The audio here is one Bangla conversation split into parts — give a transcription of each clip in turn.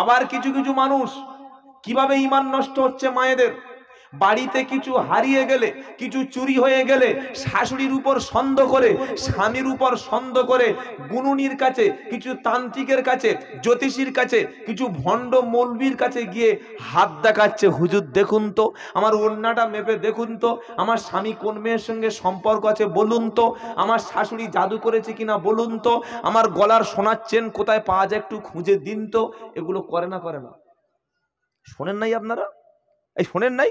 আবার কিছু কিছু মানুষ কিভাবে ইমান নষ্ট হচ্ছে মায়েদের বাড়িতে কিছু হারিয়ে গেলে কিছু চুরি হয়ে গেলে শাশুড়ির উপর ছন্দ করে স্বামীর উপর ছন্দ করে গুনুনির কাছে কিছু তান্ত্রিকের কাছে জ্যোতিষীর কাছে কিছু ভণ্ড মৌলবীর কাছে গিয়ে হাত দেখাচ্ছে হুজুর দেখুন তো আমার ওন্নাটা মেপে দেখুন তো আমার স্বামী কোন মেয়ের সঙ্গে সম্পর্ক আছে বলুন তো আমার শাশুড়ি জাদু করেছে কিনা বলুন তো আমার গলার সোনার চেন কোথায় পাওয়া যায় একটু খুঁজে দিন তো এগুলো করে না করে না শোনেন নাই আপনারা এই শোনেন নাই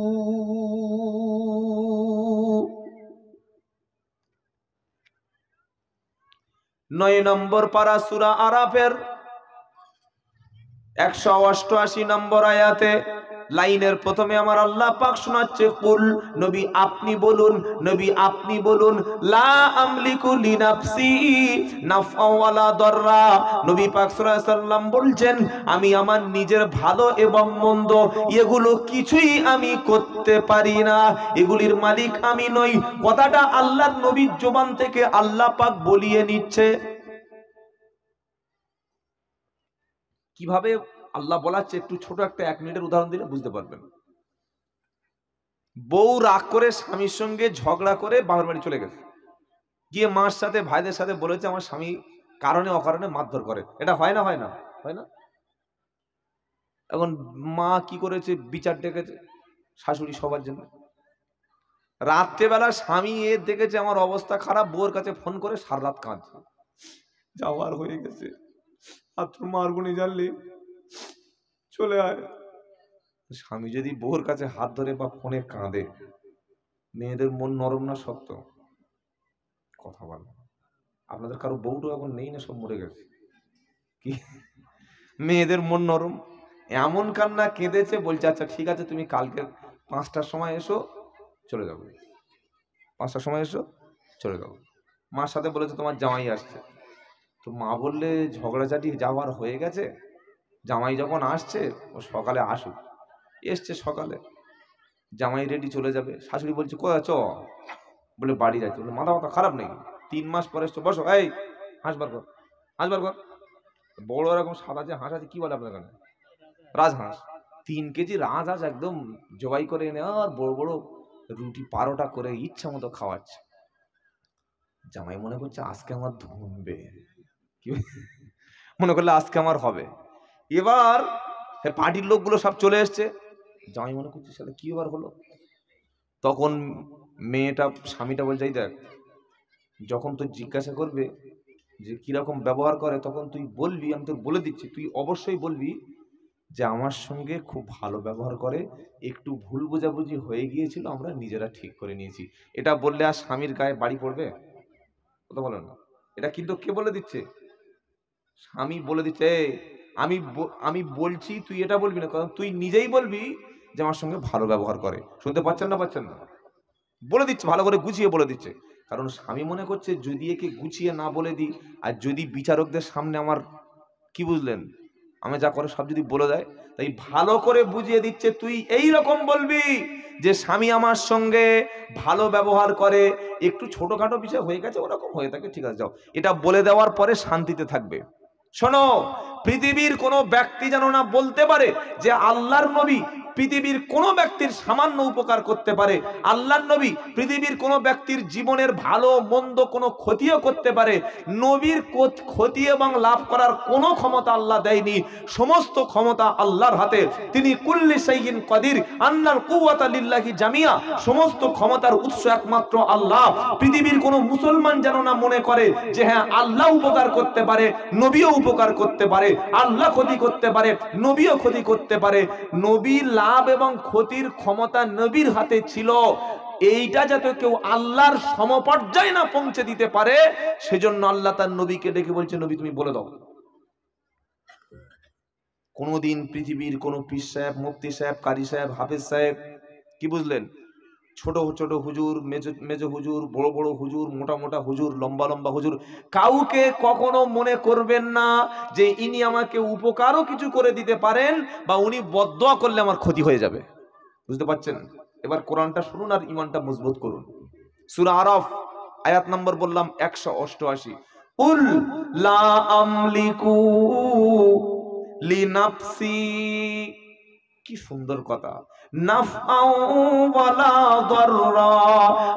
নয় নম্বর পারা সুরা আরাফের একশো অষ্টআশি নম্বর আয়াতে লাইনের প্রথমে আমার আল্লাহ পাক শোনাচ্ছে কুল নবী আপনি বলুন নবী আপনি বলুন লা আমলিকু লিনাফসি নাফা ওয়ালা দররা নবী পাক সাল্লাল্লাহু আলাইহি সাল্লাম বলছেন আমি আমার নিজের ভালো এবং মন্দ এগুলো কিছুই আমি করতে পারি না এগুলির মালিক আমি নই কথাটা আল্লাহর নবীর জবান থেকে আল্লাহ পাক বলিয়ে নিচ্ছে কিভাবে আল্লাহ বলাচ্ছে একটু ছোট একটা এক মিনিটের উদাহরণ দিলে বুঝতে পারবেন বউ রাগ করে স্বামীর সঙ্গে ঝগড়া করে বাবার বাড়ি চলে গেছে গিয়ে মার সাথে ভাইদের সাথে বলেছে আমার স্বামী কারণে অকারণে মারধর করে এটা হয় না হয় না হয় না এখন মা কি করেছে বিচার ডেকেছে শাশুড়ি সবার জন্য রাত্রেবেলা স্বামী এ দেখেছে আমার অবস্থা খারাপ বউর কাছে ফোন করে সারা রাত কাঁদছে যাওয়ার হয়ে গেছে আর তোর মারগুনি জানলে চলে আয় স্বামী যদি বউর কাছে হাত ধরে বা ফোনে কাঁদে মেয়েদের মন নরম না শক্ত কথা বলে আপনাদের কারো বউটা এখন নেই না সব মরে গেছে কি মেয়েদের মন নরম এমন কান্না কেঁদেছে বলছে আচ্ছা ঠিক আছে তুমি কালকে পাঁচটার সময় এসো চলে যাবো পাঁচটার সময় এসো চলে যাবো মার সাথে বলেছে তোমার জামাই আসছে তো মা বললে ঝগড়াঝাটি যাওয়ার হয়ে গেছে জামাই যখন আসছে ও সকালে আসুক এসছে সকালে জামাই রেডি চলে যাবে শাশুড়ি বলছে কোথায় চ বলে বাড়ি যাচ্ছে বলে মাথা মাথা খারাপ নাকি তিন মাস পরে এসছো বসো এই বার কর বার কর বড় এরকম সাদা যে হাঁস আছে কি বলে আপনার কাছে রাজহাঁস তিন কেজি রাজহাঁস একদম জবাই করে এনে আর বড় বড় রুটি পারোটা করে ইচ্ছা মতো খাওয়াচ্ছে জামাই মনে করছে আজকে আমার ধুমবে কি মনে করলে আজকে আমার হবে এবার পার্টির লোকগুলো সব চলে এসছে জামাই মনে করছি সাথে কি এবার হলো তখন মেয়েটা স্বামীটা বলছে এই দেখ যখন তুই জিজ্ঞাসা করবে যে কিরকম ব্যবহার করে তখন তুই বলবি আমি তোর বলে দিচ্ছি তুই অবশ্যই বলবি যে আমার সঙ্গে খুব ভালো ব্যবহার করে একটু ভুল বোঝাবুঝি হয়ে গিয়েছিল আমরা নিজেরা ঠিক করে নিয়েছি এটা বললে আর স্বামীর গায়ে বাড়ি পড়বে কথা বলে না এটা কিন্তু কে বলে দিচ্ছে স্বামী বলে দিচ্ছে আমি আমি বলছি তুই এটা বলবি না কারণ তুই নিজেই বলবি যে আমার সঙ্গে ভালো ব্যবহার করে শুনতে পাচ্ছেন না পাচ্ছেন না বলে দিচ্ছে ভালো করে গুছিয়ে বলে দিচ্ছে কারণ স্বামী মনে করছে যদি একে গুছিয়ে না বলে দিই আর যদি বিচারকদের সামনে আমার কি বুঝলেন আমি যা করে সব যদি বলে দেয় তাই ভালো করে বুঝিয়ে দিচ্ছে তুই এই রকম বলবি যে স্বামী আমার সঙ্গে ভালো ব্যবহার করে একটু ছোটোখাটো বিষয় হয়ে গেছে ওরকম হয়ে থাকে ঠিক আছে যাও এটা বলে দেওয়ার পরে শান্তিতে থাকবে শোনো পৃথিবীর কোনো ব্যক্তি যেন না বলতে পারে যে আল্লাহর নবী পৃথিবীর কোন ব্যক্তির সামান্য উপকার করতে পারে আল্লাহ নবী পৃথিবীর কোন ব্যক্তির জীবনের ভালো মন্দ কোনো ক্ষতিও করতে পারে নবীর ক্ষতি এবং লাভ করার কোনো ক্ষমতা আল্লাহ দেয়নি সমস্ত ক্ষমতা আল্লাহর হাতে তিনি কুল্লি সাইন কদির আল্লাহর কুয়াতা জামিয়া সমস্ত ক্ষমতার উৎস একমাত্র আল্লাহ পৃথিবীর কোনো মুসলমান যেন না মনে করে যে হ্যাঁ আল্লাহ উপকার করতে পারে নবীও উপকার করতে পারে আল্লাহ ক্ষতি করতে পারে নবীও ক্ষতি করতে পারে নবী লাভ এবং ক্ষতির ক্ষমতা নবীর হাতে ছিল এইটা যাতে কেউ আল্লাহর সমপর্যায় না পৌঁছে দিতে পারে সেজন্য আল্লাহ তার নবীকে ডেকে বলছে নবী তুমি বলে দাও কোনদিন পৃথিবীর কোনো পীর সাহেব মুফতি সাহেব কারি সাহেব হাফিজ সাহেব কি বুঝলেন ছোট ছোট হুজুর মেজো মেজ হুজুর বড় বড় হুজুর মোটা মোটা হুজুর লম্বা লম্বা হুজুর কাউকে কখনো মনে করবেন না যে ইনি আমাকে উপকারও কিছু করে দিতে পারেন বা উনি বদয়া করলে আমার ক্ষতি হয়ে যাবে বুঝতে পারছেন এবার কোরআনটা শুনুন আর ইমানটা মজবুত করুন সুরা আরফ আয়াত নম্বর বললাম একশো অষ্টআশি উল লা আমলিকু লিনাফসি কি সুন্দর কথা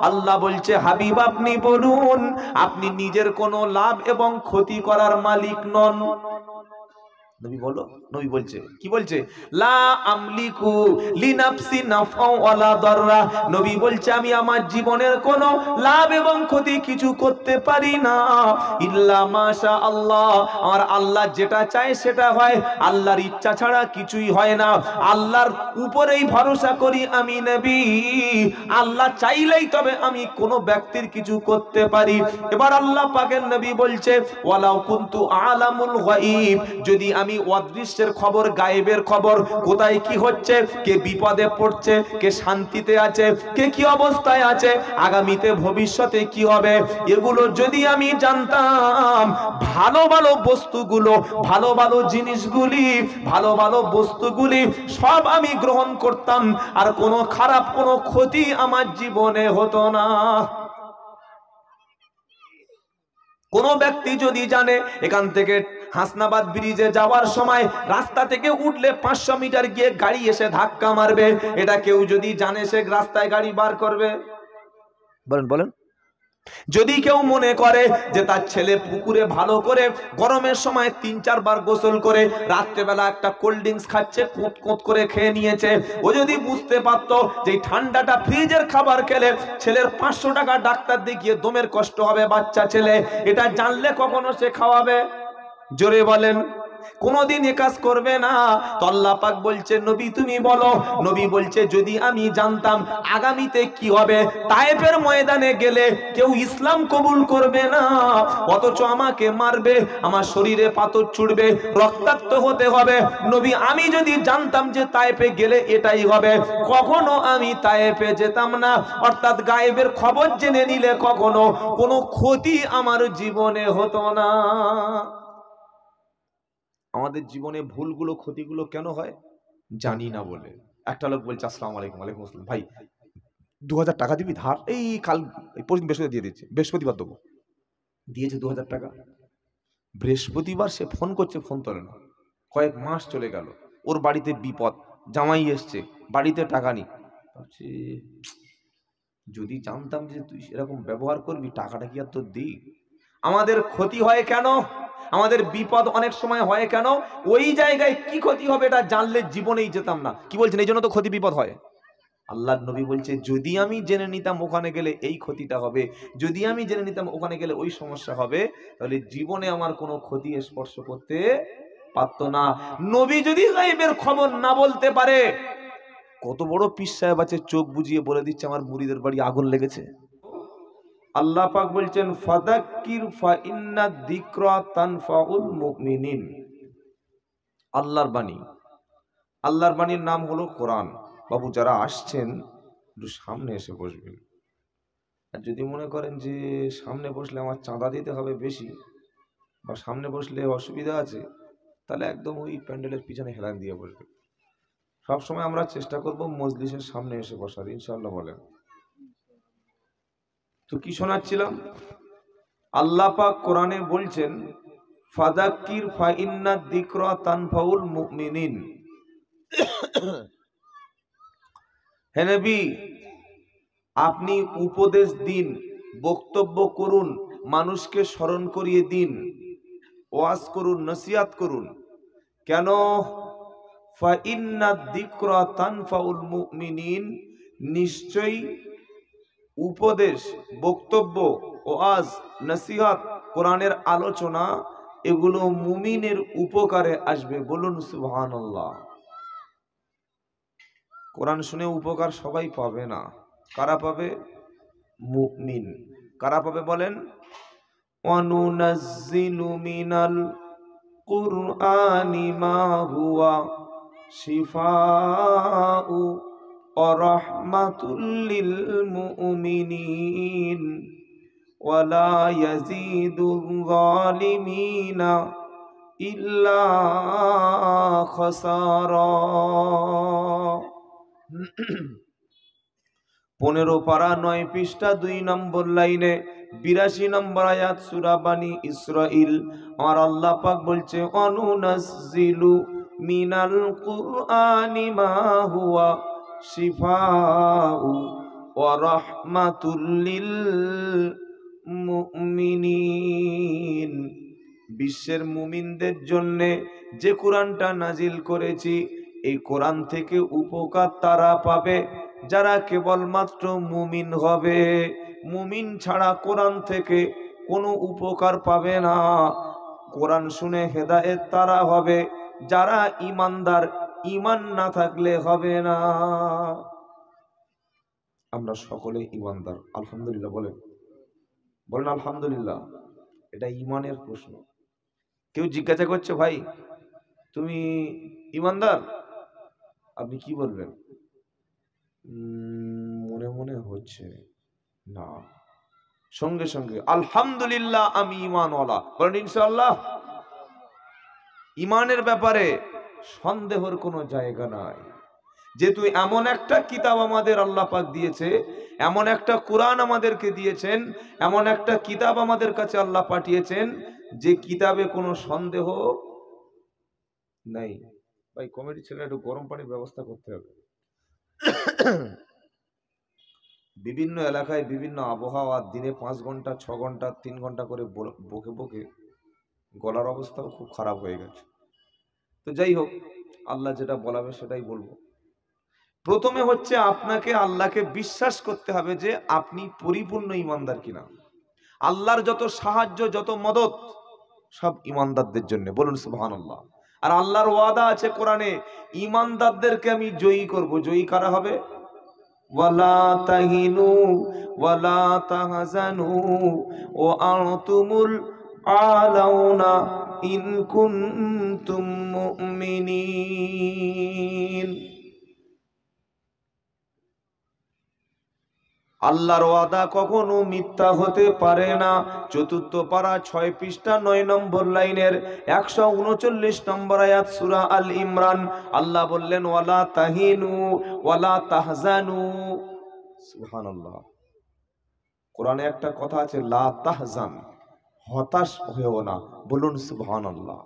আল্লাহ বলছে হাবিব আপনি বলুন আপনি নিজের কোনো লাভ এবং ক্ষতি করার মালিক নন নবী বলো নবী বলছে কি বলছে লা আমলিকু লিনাফসি নাফাও ওয়ালা দাররা নবী বলছে আমি আমার জীবনের কোন লাভ এবং ক্ষতি কিছু করতে পারি না ইল্লা মাশা আল্লাহ আমার আল্লাহ যেটা চায় সেটা হয় আল্লাহর ইচ্ছা ছাড়া কিছুই হয় না আল্লাহর উপরেই ভরসা করি আমি নবী আল্লাহ চাইলেই তবে আমি কোন ব্যক্তির কিছু করতে পারি এবার আল্লাহ পাকের নবী বলছে ওয়ালাউ কুনতু আলামুল গায়ব যদি আমি অদৃশ্যের খবর গায়েবের খবর কোথায় কি হচ্ছে কে বিপদে পড়ছে কে শান্তিতে আছে কে কি অবস্থায় আছে আগামীতে ভবিষ্যতে কি হবে এগুলো যদি আমি জানতাম ভালো ভালো বস্তুগুলো ভালো ভালো জিনিসগুলি ভালো ভালো বস্তুগুলি সব আমি গ্রহণ করতাম আর কোনো খারাপ কোনো ক্ষতি আমার জীবনে হতো না কোনো ব্যক্তি যদি জানে এখান থেকে হাসনাবাদ ব্রিজে যাওয়ার সময় রাস্তা থেকে উঠলে পাঁচশো মিটার গিয়ে গাড়ি এসে ধাক্কা মারবে এটা কেউ যদি জানে সে রাস্তায় গাড়ি বার করবে বলেন বলেন যদি কেউ মনে করে যে তার ছেলে পুকুরে ভালো করে গরমের সময় তিন চারবার গোসল করে রাত্রেবেলা একটা কোল্ড ড্রিঙ্কস খাচ্ছে কোঁত কোঁত করে খেয়ে নিয়েছে ও যদি বুঝতে পারত যে ঠান্ডাটা ফ্রিজের খাবার খেলে ছেলের পাঁচশো টাকা ডাক্তার দেখিয়ে দমের কষ্ট হবে বাচ্চা ছেলে এটা জানলে কখনো সে খাওয়াবে জোরে বলেন কোনদিন এ কাজ করবে না তো আল্লাহ পাক বলছে নবী তুমি বলো নবী বলছে যদি আমি জানতাম আগামীতে কি হবে তায়েফের ময়দানে গেলে কেউ ইসলাম কবুল করবে না অথচ আমাকে মারবে আমার শরীরে পাথর ছুড়বে রক্তাক্ত হতে হবে নবী আমি যদি জানতাম যে তায়েফে গেলে এটাই হবে কখনো আমি তায়েফে যেতাম না অর্থাৎ গায়েবের খবর জেনে নিলে কখনো কোনো ক্ষতি আমার জীবনে হতো না আমাদের জীবনে ভুলগুলো ক্ষতিগুলো কেন হয় জানি না বলে একটা লোক বলছে আসসালাম আলাইকুম আলাইকুম আসসালাম ভাই দু হাজার টাকা দিবি ধার এই কাল পরদিন বৃহস্পতি দিয়ে দিচ্ছে বৃহস্পতিবার দেবো দিয়েছে দু হাজার টাকা বৃহস্পতিবার সে ফোন করছে ফোন তোলে না কয়েক মাস চলে গেল ওর বাড়িতে বিপদ জামাই এসছে বাড়িতে টাকা নেই ভাবছি যদি জানতাম যে তুই সেরকম ব্যবহার করবি টাকাটা কি আর তোর দিই আমাদের ক্ষতি হয় কেন আমাদের বিপদ অনেক সময় হয় কেন ওই জায়গায় কি ক্ষতি হবে এটা জানলে জীবনেই যেতাম না কি বলছেন এই জন্য তো ক্ষতি বিপদ হয় আল্লাহ নবী বলছে যদি আমি জেনে নিতাম ওখানে গেলে এই ক্ষতিটা হবে যদি আমি জেনে নিতাম ওখানে গেলে ওই সমস্যা হবে তাহলে জীবনে আমার কোনো ক্ষতি স্পর্শ করতে পারত না নবী যদি গাইবের খবর না বলতে পারে কত বড় পিস সাহেব আছে চোখ বুঝিয়ে বলে দিচ্ছে আমার মুড়িদের বাড়ি আগুন লেগেছে আল্লাহ পাক বলছেন ফাদাক্কির ফা ইন্না দিকরা তানফাউল মুমিনিন আল্লাহর বাণী আল্লাহর বাণীর নাম হলো কোরআন বাবু যারা আসছেন একটু সামনে এসে বসবেন আর যদি মনে করেন যে সামনে বসলে আমার চাঁদা দিতে হবে বেশি বা সামনে বসলে অসুবিধা আছে তাহলে একদম ওই প্যান্ডেলের পিছনে হেলান দিয়ে বসবেন সবসময় আমরা চেষ্টা করব মজলিসের সামনে এসে বসার ইনশাল্লাহ বলেন তো কি শোনাচ্ছিলাম আল্লাহ পাক কোরআনে বলছেন ফাদাক্কির ফাইন্না দিকরা তানফাউল মুমিনিন হে নবী আপনি উপদেশ দিন বক্তব্য করুন মানুষকে স্মরণ করিয়ে দিন ওয়াজ করুন নসিয়াত করুন কেন ফাইন্না দিকরা তানফাউল মুমিনিন নিশ্চয়ই উপদেশ বক্তব্য ওয়াজ নসিহাত কোরআনের আলোচনা এগুলো মুমিনের উপকারে আসবে বলুন সুবহানাল্লাহ কোরআন শুনে উপকার সবাই পাবে না কারা পাবে মুমিন কারা পাবে বলেন অনুনাল মিনাল কুরআনি মা হুয়া শিফাউ পনেরো পারা নয় পৃষ্ঠা দুই নম্বর লাইনে বিরাশি নম্বর আয়াত সুরাবানি ইসরাইল আমার আল্লাহ পাক বলছে অনুনাসিলু মিনাল কুরআনি মা হুয়া শিফাউ ও রহমাতুল্লিল বিশ্বের মুমিনদের জন্য যে কোরআনটা নাজিল করেছি এই কোরআন থেকে উপকার তারা পাবে যারা কেবলমাত্র মুমিন হবে মুমিন ছাড়া কোরআন থেকে কোনো উপকার পাবে না কোরআন শুনে হেদায়েত তারা হবে যারা ইমানদার ইমান না থাকলে হবে না আমরা সকলে ইমানদার আলহামদুলিল্লাহ বলেন বলেন আলহামদুলিল্লাহ এটা ইমানের প্রশ্ন কেউ জিজ্ঞাসা করছে ভাই তুমি ইমানদার আপনি কি বলবেন মনে মনে হচ্ছে না সঙ্গে সঙ্গে আলহামদুলিল্লাহ আমি ইমানওয়ালা বলেন ইনশাল্লাহ ইমানের ব্যাপারে সন্দেহর কোনো জায়গা নাই যে তুই এমন একটা কিতাব আমাদের আল্লাহ পাক দিয়েছে এমন একটা কোরআন আমাদেরকে দিয়েছেন এমন একটা কিতাব আমাদের কাছে আল্লাহ পাঠিয়েছেন যে কিতাবে কোনো সন্দেহ নাই ভাই কমেডি ছেলে একটু গরম পানির ব্যবস্থা করতে হবে বিভিন্ন এলাকায় বিভিন্ন আবহাওয়া দিনে পাঁচ ঘন্টা ছ ঘন্টা তিন ঘন্টা করে বকে বকে গলার অবস্থাও খুব খারাপ হয়ে গেছে তো যাই হোক আল্লাহ যেটা বলাবে সেটাই বলবো প্রথমে হচ্ছে আপনাকে আল্লাহকে বিশ্বাস করতে হবে যে আপনি পরিপূর্ণ ইমানদার কিনা আল্লাহর যত সাহায্য যত মদত সব ইমানদারদের জন্য বলুন সুহান আল্লাহ আর আল্লাহর ওয়াদা আছে কোরআনে ইমানদারদেরকে আমি জয়ী করব জয়ী কারা হবে ওয়ালা তাহিনু ওয়ালা তাহাজানু ও আতুমুল আলাউনা ইন কুনতুম মুমিনিন আল্লাহর ওয়াদা কখনো মিথ্যা হতে পারে না চতুর্থ পারা ছয় পৃষ্ঠা নয় নম্বর লাইনের একশো উনচল্লিশ নম্বর আয়াত সুরা আল ইমরান আল্লাহ বললেন ওয়ালা তাহিনু ওয়ালা তাহজানু সুহান কোরআনে একটা কথা আছে লা তাহজান হতাশ হয়েও না বলুন সুবহান আল্লাহ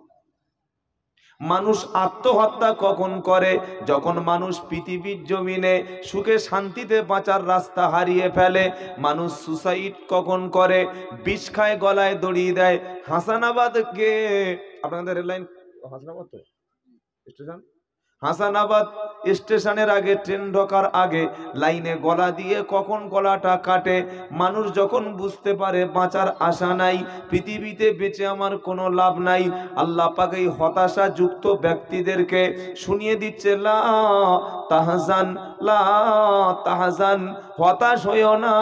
মানুষ আত্মহত্যা কখন করে যখন মানুষ পৃথিবীর জমিনে সুখে শান্তিতে বাঁচার রাস্তা হারিয়ে ফেলে মানুষ সুসাইড কখন করে বিষ খায় গলায় দড়িয়ে দেয় হাসানাবাদকে আপনাদের রেল লাইন হাসানাবাদ তো স্টেশন হাসানাবাদ স্টেশনের আগে ট্রেন ঢোকার আগে লাইনে গলা দিয়ে কখন গলাটা কাটে মানুষ যখন বুঝতে পারে বাঁচার আশা নাই পৃথিবীতে বেঁচে আমার কোনো লাভ নাই আল্লাহ পাকেই হতাশা যুক্ত ব্যক্তিদেরকে শুনিয়ে দিচ্ছে লা তাহাজান লা তাহাজান হতাশ হইও না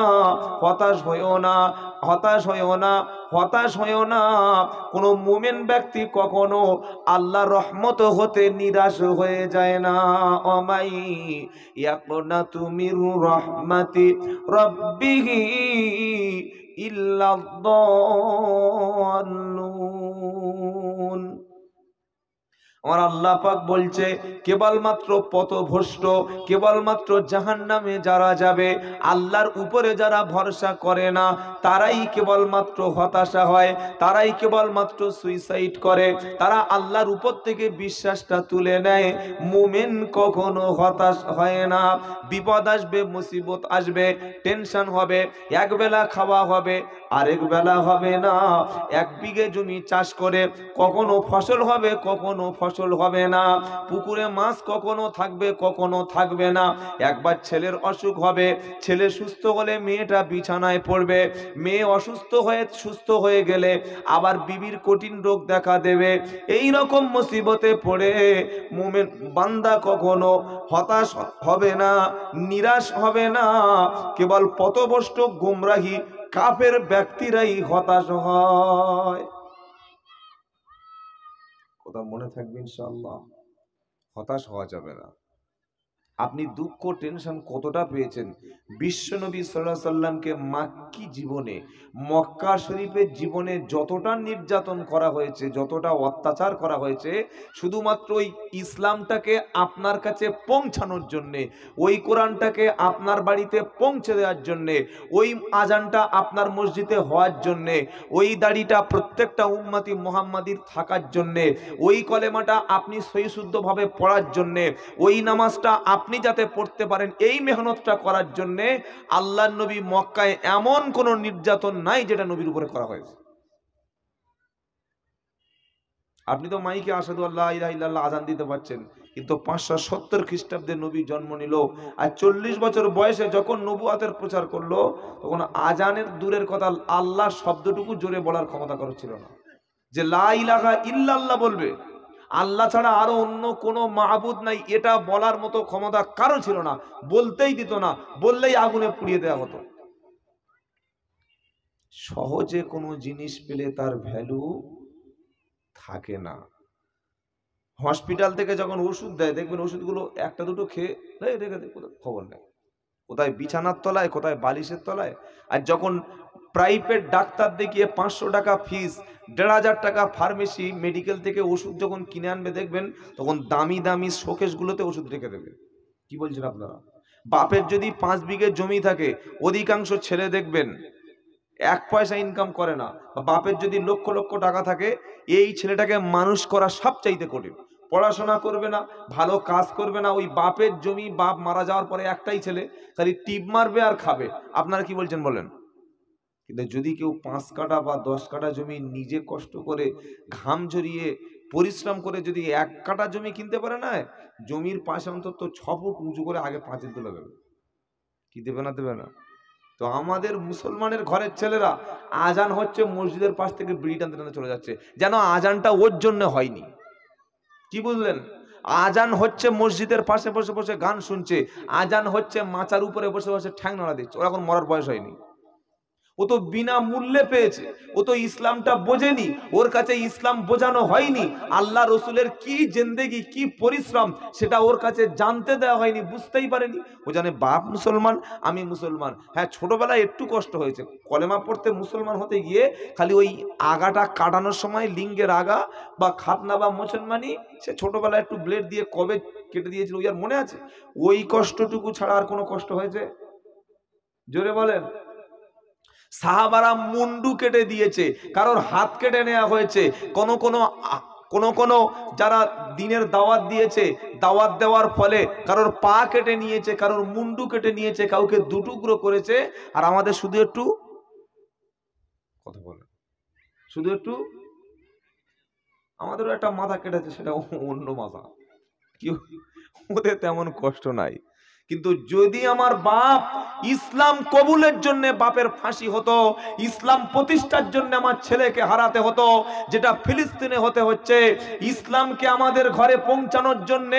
হতাশ হইও না হতাশ হয়েও না হতাশ হয়েও না কোনো মুমেন ব্যক্তি কখনো আল্লাহ রহমত হতে নিরাশ হয়ে যায় না অমাই না তুমি রহমাতি রব্বিহি ইল্লাদ আমার আল্লাহ পাক বলছে কেবলমাত্র পথভ্রষ্ট কেবলমাত্র জাহান নামে যারা যাবে আল্লাহর উপরে যারা ভরসা করে না তারাই কেবলমাত্র হতাশা হয় তারাই কেবলমাত্র সুইসাইড করে তারা আল্লাহর উপর থেকে বিশ্বাসটা তুলে নেয় মোমেন কখনো হতাশ হয় না বিপদ আসবে মুসিবত আসবে টেনশন হবে একবেলা খাওয়া হবে আরেক বেলা হবে না এক বিঘে জমি চাষ করে কখনো ফসল হবে কখনো ফসল গোসল হবে না পুকুরে মাছ কখনো থাকবে কখনো থাকবে না একবার ছেলের অসুখ হবে ছেলে সুস্থ হলে মেয়েটা বিছানায় পড়বে মেয়ে অসুস্থ হয়ে সুস্থ হয়ে গেলে আবার বিবির কঠিন রোগ দেখা দেবে এই রকম মুসিবতে পড়ে মোমেন বান্দা কখনো হতাশ হবে না নিরাশ হবে না কেবল পথভষ্ট গুমরাহি কাফের ব্যক্তিরাই হতাশ হয় কথা মনে থাকবে ইনশাআল্লাহ হতাশ হওয়া যাবে না আপনি দুঃখ টেনশন কতটা পেয়েছেন বিশ্বনবী সাল্লাহ সাল্লামকে মাক্কি জীবনে মক্কা শরীফের জীবনে যতটা নির্যাতন করা হয়েছে যতটা অত্যাচার করা হয়েছে শুধুমাত্র ওই ইসলামটাকে আপনার কাছে পৌঁছানোর জন্যে ওই কোরআনটাকে আপনার বাড়িতে পৌঁছে দেওয়ার জন্যে ওই আজানটা আপনার মসজিদে হওয়ার জন্যে ওই দাড়িটা প্রত্যেকটা উম্মাতি মোহাম্মাদির থাকার জন্যে ওই কলেমাটা আপনি সহিশুদ্ধভাবে পড়ার জন্যে ওই নামাজটা আপ আপনি যাতে পড়তে পারেন এই মেহনতটা করার জন্যে আল্লাহ নবী মক্কায় এমন কোনো নির্যাতন নাই যেটা নবীর উপরে করা হয়েছে আপনি তো মাইকে আসাদু আল্লাহ আজান দিতে পারছেন কিন্তু পাঁচশো সত্তর খ্রিস্টাব্দে নবী জন্ম নিল আর চল্লিশ বছর বয়সে যখন নবুয়াতের প্রচার করলো তখন আজানের দূরের কথা আল্লাহ শব্দটুকু জোরে বলার ক্ষমতা করছিল না যে লা ইলাহা ইল্লাল্লাহ বলবে আল্লাহ ছাড়া আরো অন্য কোনো মাহবুদ নাই এটা বলার মতো ক্ষমতা কারো ছিল না বলতেই দিত না বললেই আগুনে পুড়িয়ে দেওয়া হতো সহজে কোনো জিনিস পেলে তার ভ্যালু থাকে না হসপিটাল থেকে যখন ওষুধ দেয় দেখবেন ওষুধগুলো একটা দুটো খেয়ে রেখে দেয় খবর নেই কোথায় বিছানার তলায় কোথায় বালিশের তলায় আর যখন প্রাইভেট ডাক্তার দেখিয়ে পাঁচশো টাকা ফিস দেড় হাজার টাকা ফার্মেসি মেডিকেল থেকে ওষুধ যখন কিনে আনবে দেখবেন তখন দামি দামি শোকেশগুলোতে ওষুধ রেখে দেবে কি বলছেন আপনারা বাপের যদি পাঁচ বিঘে জমি থাকে অধিকাংশ ছেলে দেখবেন এক পয়সা ইনকাম করে না বাপের যদি লক্ষ লক্ষ টাকা থাকে এই ছেলেটাকে মানুষ করা সব চাইতে কঠিন পড়াশোনা করবে না ভালো কাজ করবে না ওই বাপের জমি বাপ মারা যাওয়ার পরে একটাই ছেলে খালি টিপ মারবে আর খাবে আপনারা কি বলছেন বলেন কিন্তু যদি কেউ পাঁচ কাটা বা দশ কাটা জমি নিজে কষ্ট করে ঘাম ঝরিয়ে পরিশ্রম করে যদি এক কাটা জমি কিনতে পারে না জমির পাশে অন্তত ছ ফুট উঁচু করে আগে পাঁচিল তুলে দেবে কি দেবে না দেবে না তো আমাদের মুসলমানের ঘরের ছেলেরা আজান হচ্ছে মসজিদের পাশ থেকে বিড়ি টানতে টানতে চলে যাচ্ছে যেন আজানটা ওর জন্য হয়নি কি বুঝলেন আজান হচ্ছে মসজিদের পাশে বসে বসে গান শুনছে আজান হচ্ছে মাচার উপরে বসে বসে ঠ্যাং নড়া দিচ্ছে ওরা এখন মরার বয়স হয়নি ও তো বিনামূল্যে পেয়েছে ও তো ইসলামটা বোঝেনি ওর কাছে ইসলাম বোঝানো হয়নি আল্লাহ রসুলের কি জিন্দেগি কি পরিশ্রম সেটা ওর কাছে জানতে দেওয়া হয়নি বুঝতেই পারেনি ও জানে বাপ মুসলমান আমি মুসলমান হ্যাঁ ছোটবেলায় একটু কষ্ট হয়েছে কলেমা পড়তে মুসলমান হতে গিয়ে খালি ওই আগাটা কাটানোর সময় লিঙ্গের আগা বা খাতনা বা মুসলমানি সে ছোটবেলায় একটু ব্লেড দিয়ে কবে কেটে দিয়েছিল ওই আর মনে আছে ওই কষ্টটুকু ছাড়া আর কোনো কষ্ট হয়েছে জোরে বলেন সাহাবারা মুন্ডু কেটে দিয়েছে কারোর হাত কেটে নেওয়া হয়েছে কোনো কোনো কোনো কোন যারা দিনের দাওয়াত দিয়েছে দাওয়াত দেওয়ার ফলে কারোর পা কেটে নিয়েছে কারোর মুন্ডু কেটে নিয়েছে কাউকে দুটুকরো করেছে আর আমাদের শুধু একটু কথা বলে শুধু একটু আমাদেরও একটা মাথা কেটেছে সেটা অন্য মাথা কি ওদের তেমন কষ্ট নাই কিন্তু যদি আমার বাপ ইসলাম কবুলের জন্য বাপের ফাঁসি হতো ইসলাম প্রতিষ্ঠার জন্য আমার ছেলেকে হারাতে হতো যেটা ফিলিস্তিনে হতে হচ্ছে ইসলামকে আমাদের ঘরে পৌঁছানোর জন্য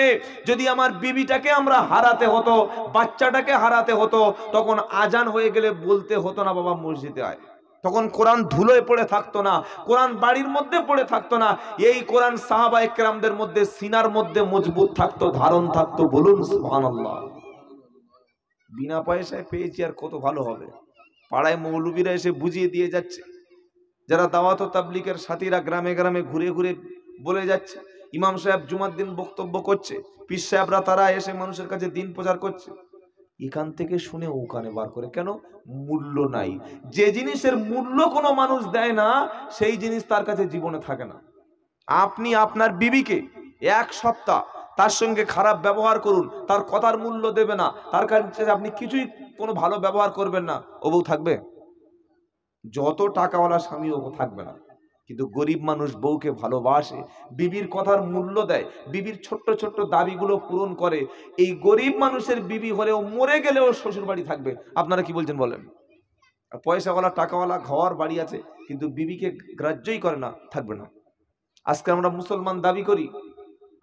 যদি আমার বিবিটাকে আমরা হারাতে হতো বাচ্চাটাকে হারাতে হতো তখন আজান হয়ে গেলে বলতে হতো না বাবা মসজিদে আয় তখন কোরআন ধুলোয় পড়ে থাকতো না কোরআন বাড়ির মধ্যে পড়ে থাকতো না এই কোরআন সাহাবা একরামদের মধ্যে সিনার মধ্যে মজবুত থাকতো ধারণ থাকতো বলুন আল্লাহ বিনা পয়সায় পেয়েছি আর কত ভালো হবে পাড়ায় মৌলবীরা এসে বুঝিয়ে দিয়ে যাচ্ছে যারা দাওয়াত তাবলিকের সাথীরা গ্রামে গ্রামে ঘুরে ঘুরে বলে যাচ্ছে ইমাম সাহেব জুমার দিন বক্তব্য করছে পিস সাহেবরা তারা এসে মানুষের কাছে দিন প্রচার করছে এখান থেকে শুনে ওখানে বার করে কেন মূল্য নাই যে জিনিসের মূল্য কোনো মানুষ দেয় না সেই জিনিস তার কাছে জীবনে থাকে না আপনি আপনার বিবিকে এক সপ্তাহ তার সঙ্গে খারাপ ব্যবহার করুন তার কথার মূল্য দেবে না তার কাছে আপনি কিছুই কোনো ভালো ব্যবহার করবেন না ও বউ থাকবে যত টাকাওয়ালা স্বামী ও থাকবে না কিন্তু গরিব মানুষ বউকে ভালোবাসে বিবির কথার মূল্য দেয় বিবির ছোট্ট ছোট্ট দাবিগুলো পূরণ করে এই গরিব মানুষের বিবি হলেও মরে গেলেও শ্বশুর বাড়ি থাকবে আপনারা কি বলছেন বলেন পয়সাওয়ালা টাকাওয়ালা ঘর বাড়ি আছে কিন্তু বিবিকে গ্রাহ্যই করে না থাকবে না আজকে আমরা মুসলমান দাবি করি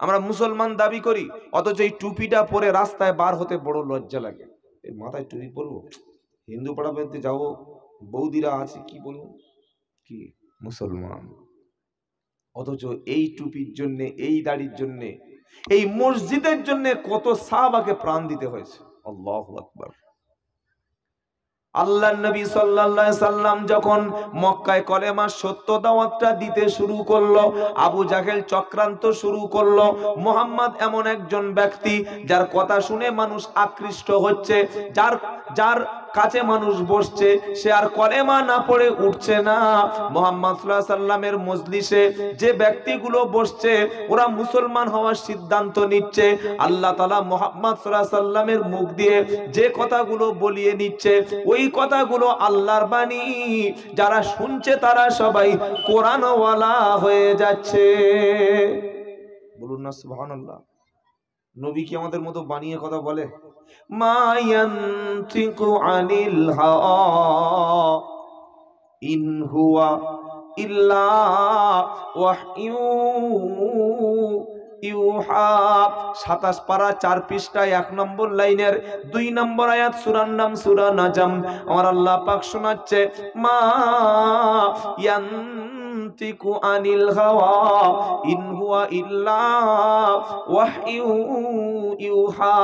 আমরা মুসলমান দাবি করি অথচ এই টুপিটা পরে রাস্তায় বার হতে বড় লজ্জা লাগে এই মাথায় টুপি পরবো হিন্দু পাড়া পেতে যাবো বৌদিরা আছে কি বলবো কি মুসলমান অথচ এই টুপির জন্যে এই দাড়ির জন্যে এই মসজিদের জন্যে কত সাহাবাকে প্রাণ দিতে হয়েছে আল্লাহ আকবর আল্লাহ নবী সাল্লাল্লাহু সাল্লাম যখন মক্কায় কলেমার সত্য দাওয়াতটা দিতে শুরু করলো আবু জাহেল চক্রান্ত শুরু করলো মোহাম্মদ এমন একজন ব্যক্তি যার কথা শুনে মানুষ আকৃষ্ট হচ্ছে যার যার কাছে মানুষ বসছে সে আর কলেমা না পড়ে উঠছে না মোহাম্মদ সাল্লামের মজলিসে যে ব্যক্তিগুলো বসছে ওরা মুসলমান হওয়ার সিদ্ধান্ত নিচ্ছে আল্লাহ তালা মোহাম্মদ সাল্লামের মুখ দিয়ে যে কথাগুলো বলিয়ে নিচ্ছে ওই কথাগুলো আল্লাহর বাণী যারা শুনছে তারা সবাই কোরআনওয়ালা হয়ে যাচ্ছে বলুন না আল্লাহ নবী কি আমাদের মতো বানিয়ে কথা বলে ما ينطق عن الهوى إن هو إلا وحي ইউহা সাতাশ পারা চার পৃষ্ঠা এক নম্বর লাইনের দুই নম্বর আয়াত সুরার নাম সুরা নাজাম আমার আল্লাহ পাক শোনাচ্ছে মা ইয়ান ينطق عن الهوى إن هو إلا وحي ইউহা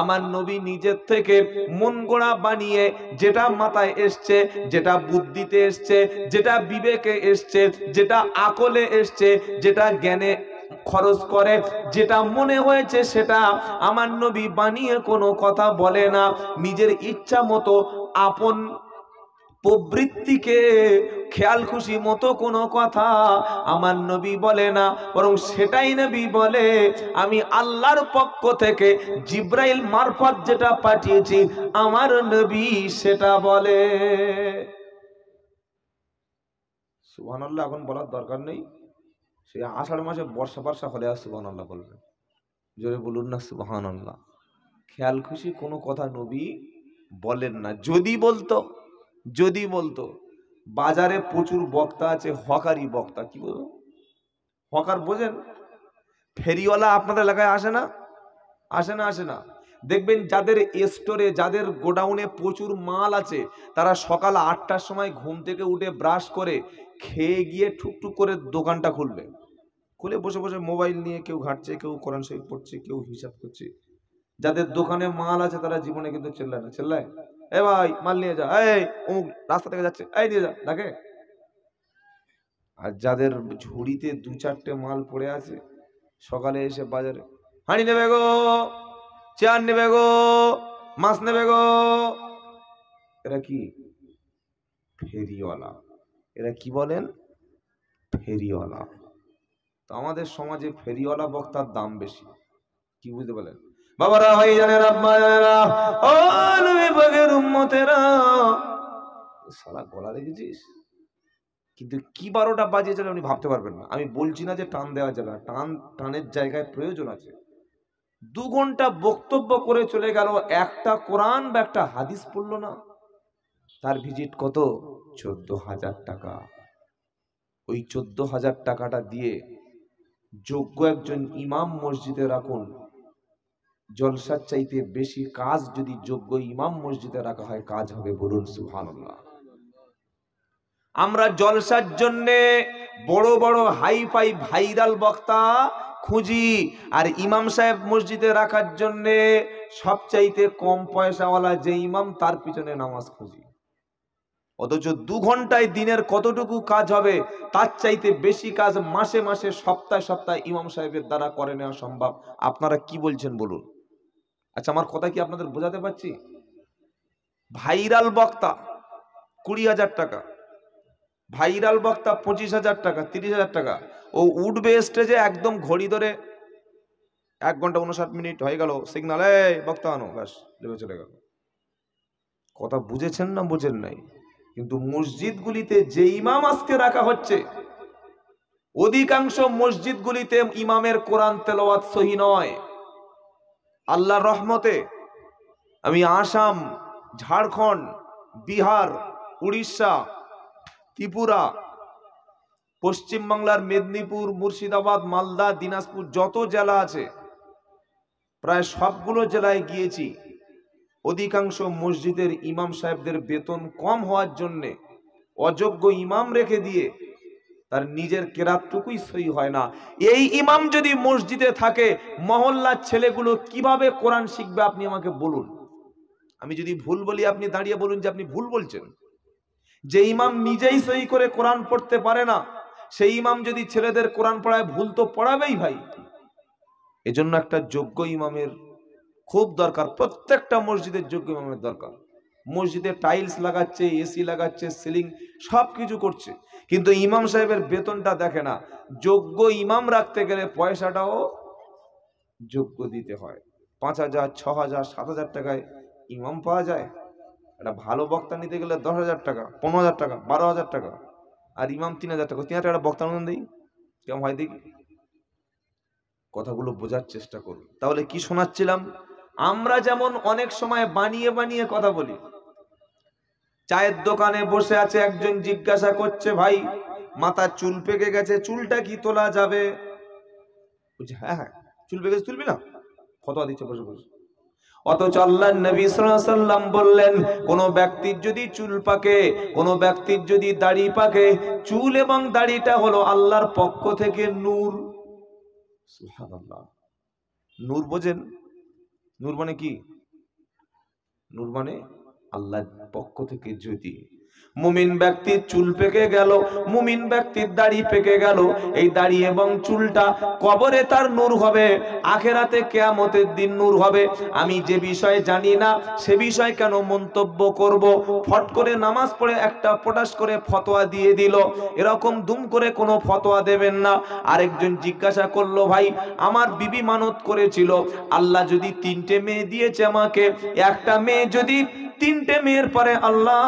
আমার নবী নিজের থেকে মন গোড়া বানিয়ে যেটা মাথায় এসছে যেটা বুদ্ধিতে এসছে যেটা বিবেকে এসছে যেটা আকলে এসছে যেটা জ্ঞানে খরচ করে যেটা মনে হয়েছে সেটা আমার নবী বানিয়ে কোনো কথা বলে না নিজের ইচ্ছা মতো আপন প্রবৃত্তিকে খেয়াল খুশি মতো কোনো কথা আমার নবী বলে না বরং সেটাই নবী বলে আমি আল্লাহর পক্ষ থেকে জিব্রাইল মারফত যেটা পাঠিয়েছি আমার নবী সেটা বলে সুবহানাল্লাহ এখন বলার দরকার নেই সেই আষাঢ় মাসে বর্ষা বর্ষা হলে আর সুবহানাল্লাহ বলবেন জোরে বলুন না সুবহানাল্লাহ খেয়াল খুশি কোনো কথা নবী বলেন না যদি বলতো যদি বলতো বাজারে প্রচুর বক্তা আছে হকারি বক্তা কি বলবো হকার বোঝেন ফেরিওয়ালা আপনাদের এলাকায় আসে না আসে না আসে না দেখবেন যাদের স্টোরে যাদের গোডাউনে প্রচুর মাল আছে তারা সকাল আটটার সময় ঘুম থেকে উঠে ব্রাশ করে খেয়ে গিয়ে ঠুকঠুক করে দোকানটা খুলবে খুলে বসে বসে মোবাইল নিয়ে কেউ ঘাঁটছে কেউ কোরআন শরীফ পড়ছে কেউ হিসাব করছে যাদের দোকানে মাল আছে তারা জীবনে কিন্তু চেল্লায় না চেল্লায় এ ভাই মাল নিয়ে যা এই অমুক রাস্তা থেকে যাচ্ছে এই নিয়ে যা ডাকে আর যাদের ঝুড়িতে দু চারটে মাল পড়ে আছে সকালে এসে বাজারে হাঁড়ি নেবে গো চেয়ার নেবে গো মাছ নেবে গো এরা কি ফেরিওয়ালা এরা কি বলেন ফেরিওয়ালা তো আমাদের সমাজে ফেরিওয়ালা বক্তার দাম বেশি কি বুঝতে পারলেন বাবারা ভাই জানে আব্বা জানেরা ও নবী পাকের উম্মতেরা সালা গলা দেখেছিস কিন্তু কি বারোটা বাজিয়েছেন আপনি ভাবতে পারবেন না আমি বলছি না যে টান দেওয়া যাবে টান টানের জায়গায় প্রয়োজন আছে দু ঘন্টা বক্তব্য করে চলে গেল একটা কোরআন বা একটা হাদিস পড়ল না তার ভিজিট কত চোদ্দ হাজার টাকা ওই চোদ্দ হাজার টাকাটা দিয়ে যোগ্য একজন ইমাম মসজিদে রাখুন জলসার চাইতে বেশি কাজ যদি যোগ্য ইমাম মসজিদে রাখা হয় কাজ হবে বলুন সুহানুল্লাহ আমরা জলসার জন্য বড় বড় হাই ফাই ভাইরাল বক্তা খুঁজি আর ইমাম সাহেব মসজিদে রাখার জন্য সবচাইতে কম পয়সাওয়ালা যে ইমাম তার পিছনে নামাজ খুঁজি অথচ দু ঘন্টায় দিনের কতটুকু কাজ হবে তার চাইতে বেশি কাজ মাসে মাসে সপ্তাহে সপ্তাহে ইমাম সাহেবের দ্বারা করে নেওয়া সম্ভব আপনারা কি বলছেন বলুন আচ্ছা আমার কথা কি আপনাদের বোঝাতে পারছি ভাইরাল বক্তা কুড়ি হাজার টাকা ভাইরাল বক্তা পঁচিশ হাজার টাকা তিরিশ হাজার টাকা ও উঠবে স্টেজে একদম ঘড়ি ধরে এক ঘন্টা উনষাট মিনিট হয়ে গেল সিগনাল বক্তা আনো ব্যাস লেগে চলে গেল কথা বুঝেছেন না বুঝেন নাই কিন্তু মসজিদগুলিতে যে ইমাম আজকে রাখা হচ্ছে অধিকাংশ মসজিদগুলিতে ইমামের কোরআন তেলাওয়াত সহি নয় আল্লাহর রহমতে আমি আসাম ঝাড়খণ্ড বিহার উড়িষ্যা ত্রিপুরা পশ্চিমবাংলার মেদিনীপুর মুর্শিদাবাদ মালদা দিনাজপুর যত জেলা আছে প্রায় সবগুলো জেলায় গিয়েছি অধিকাংশ মসজিদের ইমাম সাহেবদের বেতন কম হওয়ার জন্যে অযোগ্য ইমাম রেখে দিয়ে তার নিজের কেরাতটুকুই সই হয় না এই ইমাম যদি মসজিদে থাকে মহল্লার ছেলেগুলো কিভাবে কোরআন শিখবে আপনি আমাকে বলুন আমি যদি ভুল বলি আপনি দাঁড়িয়ে বলুন যে আপনি ভুল বলছেন যে ইমাম নিজেই সই করে কোরআন পড়তে পারে না সেই ইমাম যদি ছেলেদের কোরআন পড়ায় ভুল তো পড়াবেই ভাই এজন্য একটা যোগ্য ইমামের খুব দরকার প্রত্যেকটা মসজিদের যোগ্য ইমামের দরকার মসজিদে টাইলস লাগাচ্ছে এসি লাগাচ্ছে সিলিং সব কিছু করছে কিন্তু ইমাম সাহেবের বেতনটা দেখে না যোগ্য ইমাম রাখতে গেলে পয়সাটাও যোগ্য দিতে হয় পাঁচ হাজার ছ হাজার সাত হাজার টাকায় ইমাম পাওয়া যায় একটা ভালো বক্তা নিতে গেলে দশ হাজার টাকা পনেরো হাজার টাকা বারো হাজার টাকা আর ইমাম তিন হাজার টাকা তিন হাজার টাকা বক্তা অনুদান দিই কেমন হয় দেখি কথাগুলো বোঝার চেষ্টা করুন তাহলে কি শোনাচ্ছিলাম আমরা যেমন অনেক সময় বানিয়ে বানিয়ে কথা বলি চায়ের দোকানে বসে আছে একজন জিজ্ঞাসা করছে ভাই মাথা চুল পেকে গেছে চুলটা কি তোলা যাবে হ্যাঁ হ্যাঁ চুল পেকে তুলবি না ফতোয়া দিচ্ছে বসে বসে অথচ আল্লাহ নবী সাল্লাম বললেন কোনো ব্যক্তির যদি চুল পাকে কোনো ব্যক্তির যদি দাড়ি পাকে চুল এবং দাড়িটা হলো আল্লাহর পক্ষ থেকে নূর নূর বোঝেন নূর মানে কি নূর মানে আল্লাহর পক্ষ থেকে যদি মুমিন ব্যক্তির চুল পেকে গেল মুমিন ব্যক্তির দাড়ি পেকে গেল এই দাড়ি এবং চুলটা কবরে তার নূর হবে আখেরাতে কেয়ামতের দিন নূর হবে আমি যে বিষয়ে জানি না সে বিষয়ে কেন মন্তব্য করব ফট করে নামাজ পড়ে একটা পটাশ করে ফতোয়া দিয়ে দিল এরকম দুম করে কোনো ফতোয়া দেবেন না আরেকজন জিজ্ঞাসা করলো ভাই আমার বিবি মানত করেছিল আল্লাহ যদি তিনটে মেয়ে দিয়েছে আমাকে একটা মেয়ে যদি তিনটে মেয়ের পরে আল্লাহ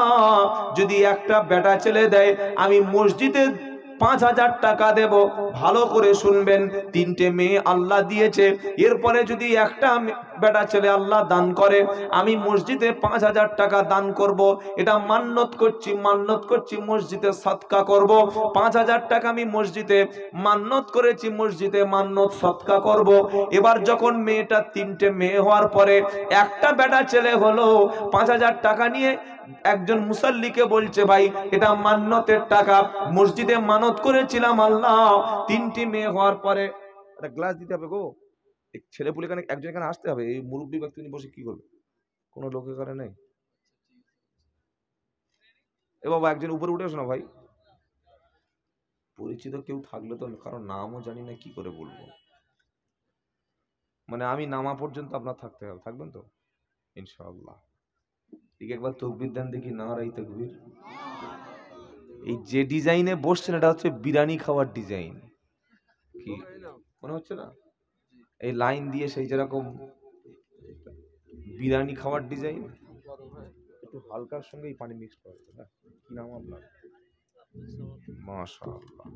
যদি একটা বেটা ছেলে দেয় আমি মসজিদে পাঁচ হাজার টাকা দেব ভালো করে শুনবেন তিনটে মেয়ে আল্লাহ দিয়েছে এরপরে যদি একটা বেটা ছেলে আল্লাহ দান করে আমি মসজিদে পাঁচ হাজার টাকা দান করব। এটা মান্যত করছি মান্যত করছি মসজিদে সৎকা করব। পাঁচ হাজার টাকা আমি মসজিদে মান্যত করেছি মসজিদে মান্যত সৎকা করব। এবার যখন মেয়েটা তিনটে মেয়ে হওয়ার পরে একটা বেটা ছেলে হলো পাঁচ হাজার টাকা নিয়ে একজন মুসল্লিকে বলছে ভাই এটা মান্যতের টাকা মসজিদে মানত করেছিলাম আল্লাহ তিনটি মেয়ে হওয়ার পরে একটা গ্লাস দিতে হবে গো ছেলে পুলে এখানে একজন এখানে আসতে হবে এই মুরব্বী ব্যক্তি বসে কি করবে কোনো লোক এখানে নেই এ বাবা একজন উপরে উঠে না ভাই পরিচিত কেউ থাকলে তো কারণ নামও জানি না কি করে বলবো মানে আমি নামা পর্যন্ত আপনার থাকতে হবে থাকবেন তো ইনশাআল্লাহ ঠিক একবার তকবির দেন দেখি না রাই তকবির এই যে ডিজাইনে বসছেন এটা হচ্ছে বিরিয়ানি খাওয়ার ডিজাইন কি মনে হচ্ছে না এই লাইন দিয়ে সেই যেরকম বিরিয়ানি খাওয়ার ডিজাইন একটু হালকার সঙ্গে এই পানি মিক্স করা হতো কি নাম আপনার মাশাআল্লাহ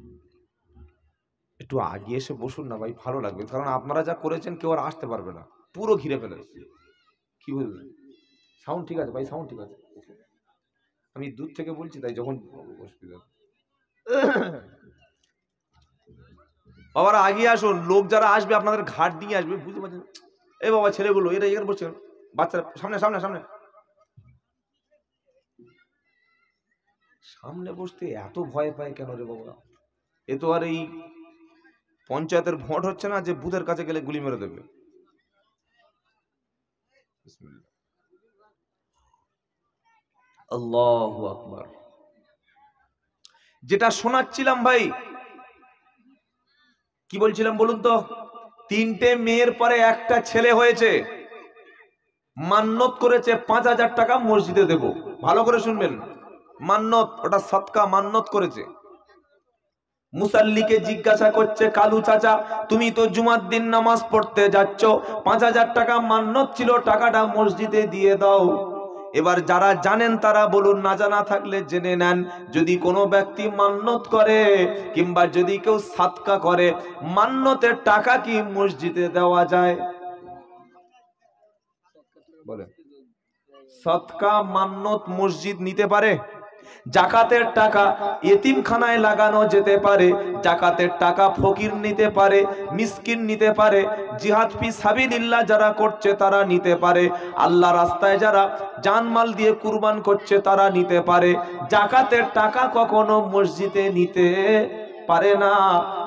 একটু আগে এসে বসুন না ভাই ভালো লাগবে কারণ আপনারা যা করেছেন কেউ আর আসতে পারবে না পুরো ঘিরে ফেলেছে কি বুঝলেন সাউন্ড ঠিক আছে ভাই সাউন্ড ঠিক আছে আমি দূর থেকে বলছি তাই যখন অসুবিধা বাবারা আগে আসুন লোক যারা আসবে আপনাদের ঘাট দিয়ে আসবে বুঝতে পারছেন এই বাবা ছেলেগুলো এরা এখানে বসছে বাচ্চারা সামনে সামনে সামনে সামনে বসতে এত ভয় পায় কেন রে বাবা এ তো আর এই পঞ্চায়েতের ভোট হচ্ছে না যে বুথের কাছে গেলে গুলি মেরে দেবে আল্লাহ আকবার যেটা শোনাচ্ছিলাম ভাই কি বলছিলাম বলুন তো তিনটে মেয়ের পরে একটা ছেলে হয়েছে মান্নত করেছে পাঁচ হাজার টাকা মসজিদে দেব ভালো করে শুনবেন মান্নত ওটা সৎকা মান্নত করেছে মুসাল্লিকে জিজ্ঞাসা করছে কালু চাচা তুমি তো জুমার দিন নামাজ পড়তে যাচ্ছ পাঁচ হাজার টাকা মান্নত ছিল টাকাটা মসজিদে দিয়ে দাও এবার যারা জানেন তারা বলুন না জানা থাকলে জেনে নেন যদি কোনো ব্যক্তি মান্নত করে কিংবা যদি কেউ সাতকা করে মান্নতের টাকা কি মসজিদে দেওয়া যায় বলে সৎকা মান্নত মসজিদ নিতে পারে জাকাতের টাকা এতিমখানায় লাগানো যেতে পারে জাকাতের টাকা ফকির নিতে পারে মিসকিন নিতে পারে জিহাদ ফি সাবিলিল্লাহ যারা করছে তারা নিতে পারে আল্লাহ রাস্তায় যারা জানমাল দিয়ে কুরবান করছে তারা নিতে পারে জাকাতের টাকা কখনো মসজিদে নিতে পারে না